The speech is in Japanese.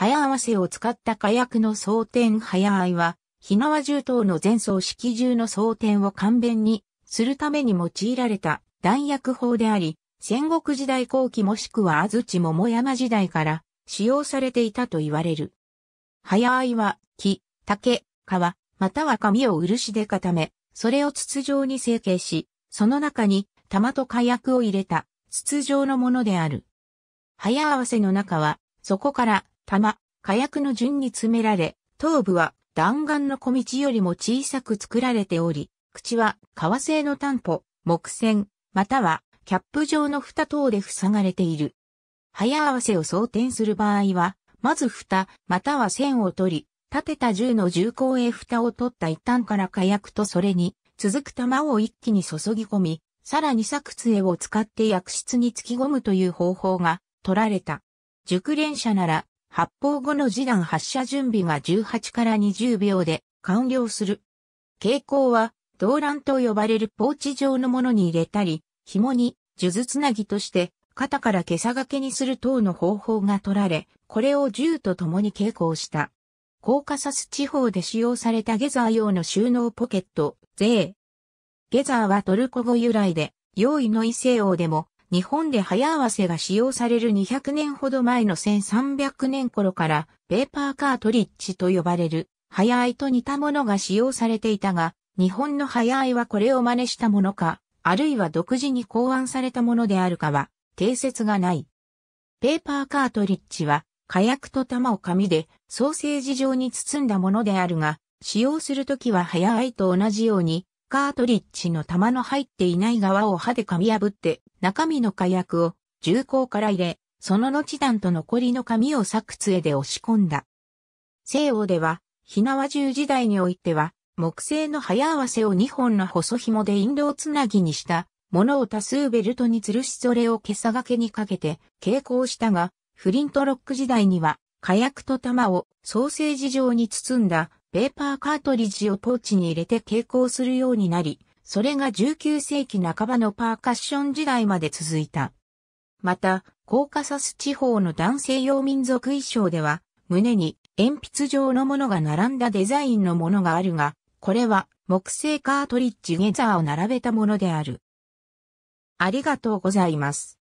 早合わせを使った火薬の装填早合いは、火縄銃等の前奏式銃の装填を簡便にするために用いられた弾薬法であり、戦国時代後期もしくは安土桃山時代から使用されていたと言われる。早合いは木、竹、皮、または紙を漆で固め、それを筒状に成形し、その中に玉と火薬を入れた筒状のものである。早合わせの中は、そこから弾、火薬の順に詰められ、頭部は弾丸の小道よりも小さく作られており、口は革製の担保、木線、またはキャップ状の蓋等で塞がれている。早合わせを装填する場合は、まず蓋、または線を取り、立てた銃の銃口へ蓋を取った一端から火薬とそれに続く弾を一気に注ぎ込み、さらに作杖を使って薬室に突き込むという方法が取られた。熟練者なら発砲後の次弾発射準備が18から20秒で完了する。蛍光は、動乱と呼ばれるポーチ状のものに入れたり、紐に、数珠つなぎとして、肩から毛裟掛けにする等の方法が取られ、これを銃と共に蛍光した。コーカサス地方で使用されたゲザー用の収納ポケット、税。ゲザーはトルコ語由来で、用意の異性王でも、日本で早合わせが使用される200年ほど前の1300年頃から、ペーパーカートリッジと呼ばれる、早合いと似たものが使用されていたが、日本の早合いはこれを真似したものか、あるいは独自に考案されたものであるかは、定説がない。ペーパーカートリッジは、火薬と玉を紙でソーセージ状に包んだものであるが、使用するときは早合いと同じように、カートリッジの弾の入っていない側を歯で噛み破って、中身の火薬を銃口から入れ、その後弾と残りの紙をく杖で押し込んだ。西欧では、火縄銃時代においては、木製の早合わせを2本の細紐で引導つなぎにしたものを多数ベルトに吊るしそれを毛さがけにかけて傾向したが、フリントロック時代には火薬と弾をソーセージ状に包んだペーパーカートリッジをポーチに入れて蛍光するようになり、それが19世紀半ばのパーカッション時代まで続いた。また、コーカサス地方の男性用民族衣装では、胸に鉛筆状のものが並んだデザインのものがあるが、これは木製カートリッジゲザーを並べたものである。ありがとうございます。